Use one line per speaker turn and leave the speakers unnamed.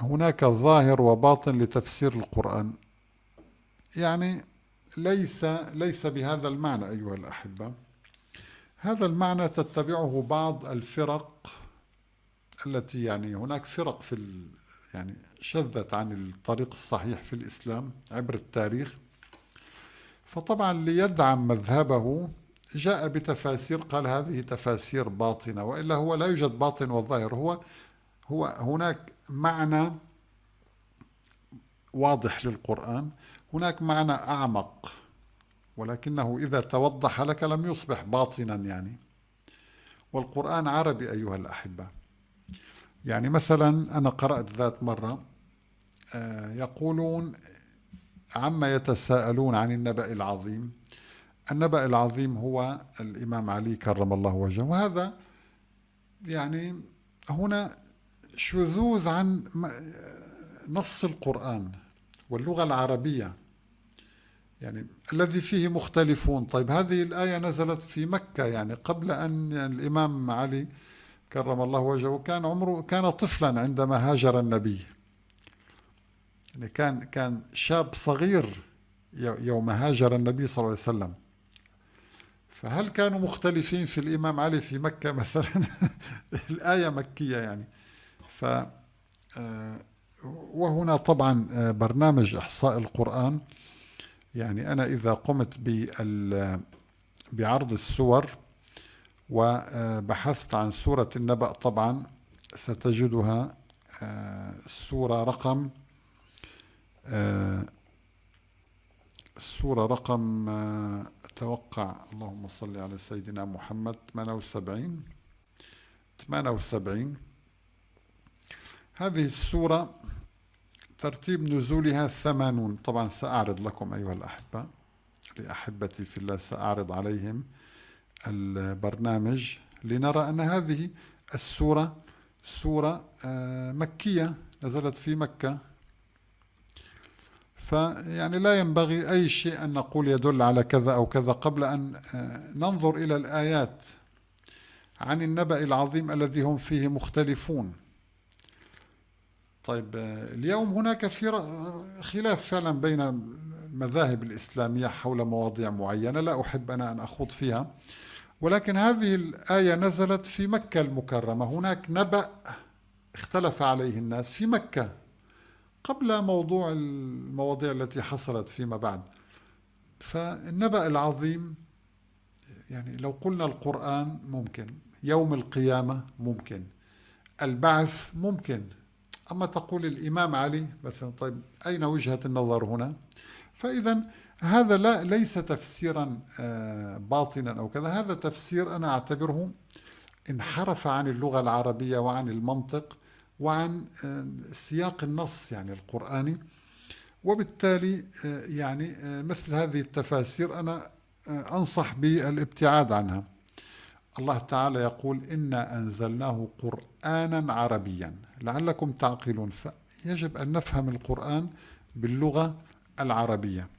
هناك ظاهر وباطن لتفسير القرآن يعني ليس ليس بهذا المعنى أيها الأحبة هذا المعنى تتبعه بعض الفرق التي يعني هناك فرق في ال يعني شذت عن الطريق الصحيح في الإسلام عبر التاريخ فطبعا ليدعم مذهبه جاء بتفاسير قال هذه تفاسير باطنة وإلا هو لا يوجد باطن والظاهر هو هو هناك معنى واضح للقرآن هناك معنى أعمق ولكنه إذا توضح لك لم يصبح باطنا يعني والقرآن عربي أيها الأحبة يعني مثلا أنا قرأت ذات مرة آه، يقولون عما يتساءلون عن النبأ العظيم النبأ العظيم هو الإمام علي كرم الله وجهه وهذا يعني هنا شذوذ عن نص القرآن واللغة العربية يعني الذي فيه مختلفون طيب هذه الآية نزلت في مكة يعني قبل أن الإمام علي كرم الله وجهه كان عمره كان طفلا عندما هاجر النبي يعني كان كان شاب صغير يوم هاجر النبي صلى الله عليه وسلم فهل كانوا مختلفين في الإمام علي في مكة مثلا الآية مكية يعني ف آه، وهنا طبعا آه، برنامج إحصاء القرآن يعني أنا إذا قمت بعرض السور وبحثت آه، عن سورة النبأ طبعا ستجدها السورة رقم السورة رقم أتوقع اللهم صل على سيدنا محمد 78 78 هذه السورة ترتيب نزولها الثمانون طبعا سأعرض لكم أيها الأحبة لأحبتي في الله سأعرض عليهم البرنامج لنرى أن هذه السورة سورة آه، مكية نزلت في مكة فيعني لا ينبغي أي شيء أن نقول يدل على كذا أو كذا قبل أن آه، ننظر إلى الآيات عن النبأ العظيم الذي هم فيه مختلفون طيب آه، اليوم هناك في آه، خلاف فعلا بين المذاهب الإسلامية حول مواضيع معينة لا أحب أنا أن أخوض فيها ولكن هذه الآية نزلت في مكة المكرمة هناك نبأ اختلف عليه الناس في مكة قبل موضوع المواضيع التي حصلت فيما بعد فالنبأ العظيم يعني لو قلنا القرآن ممكن يوم القيامة ممكن البعث ممكن أما تقول الإمام علي مثلا طيب أين وجهة النظر هنا فإذا هذا لا ليس تفسيرا آه، باطنا أو كذا هذا تفسير أنا أعتبره انحرف عن اللغة العربية وعن المنطق وعن آه، سياق النص يعني القرآني وبالتالي آه، يعني مثل هذه التفاسير أنا أنصح بالابتعاد عنها الله تعالى يقول إنا أنزلناه قرآنا عربيا لعلكم تعقلون فيجب أن نفهم القرآن باللغة العربية